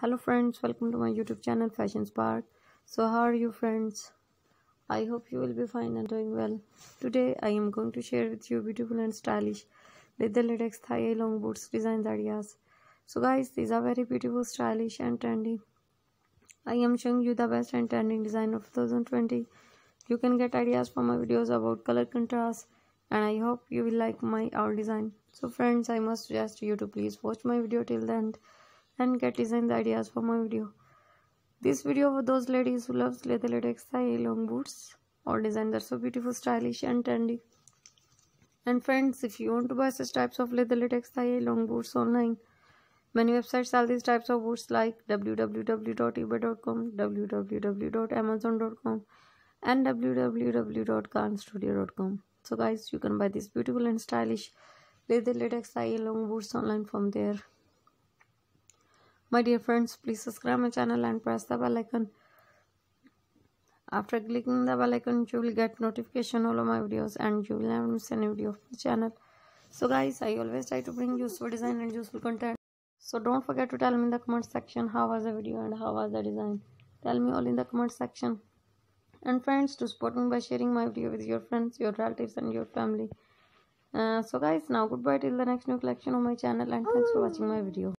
hello friends welcome to my youtube channel fashion spark so how are you friends i hope you will be fine and doing well today i am going to share with you beautiful and stylish leather latex thigh long boots designs ideas so guys these are very beautiful stylish and trendy i am showing you the best and trending design of 2020 you can get ideas for my videos about color contrast and i hope you will like my our design so friends i must suggest you to please watch my video till the end and get design ideas for my video. This video for those ladies who loves leather latex thigh long boots or designs are so beautiful, stylish and trendy. And friends, if you want to buy such types of leather latex thigh long boots online, many websites sell these types of boots like www.ebay.com, www.amazon.com and www.canstudio.com. So guys, you can buy these beautiful and stylish leather latex thigh long boots online from there. My dear friends, please subscribe my channel and press the bell icon. After clicking the bell icon, you will get notification all of my videos and you will never miss any video of the channel. So guys, I always try to bring useful design and useful content. So don't forget to tell me in the comment section how was the video and how was the design. Tell me all in the comment section. And friends, to support me by sharing my video with your friends, your relatives and your family. Uh, so guys, now goodbye till the next new collection on my channel and thanks for watching my video.